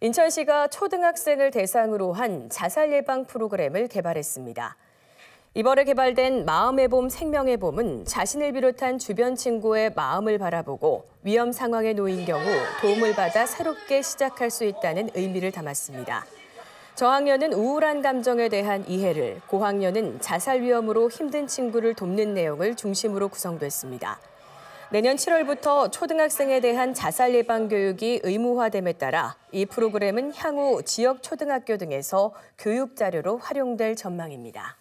인천시가 초등학생을 대상으로 한 자살 예방 프로그램을 개발했습니다. 이번에 개발된 마음의 봄 생명의 봄은 자신을 비롯한 주변 친구의 마음을 바라보고 위험 상황에 놓인 경우 도움을 받아 새롭게 시작할 수 있다는 의미를 담았습니다. 저학년은 우울한 감정에 대한 이해를, 고학년은 자살 위험으로 힘든 친구를 돕는 내용을 중심으로 구성됐습니다. 내년 7월부터 초등학생에 대한 자살 예방 교육이 의무화됨에 따라 이 프로그램은 향후 지역 초등학교 등에서 교육 자료로 활용될 전망입니다.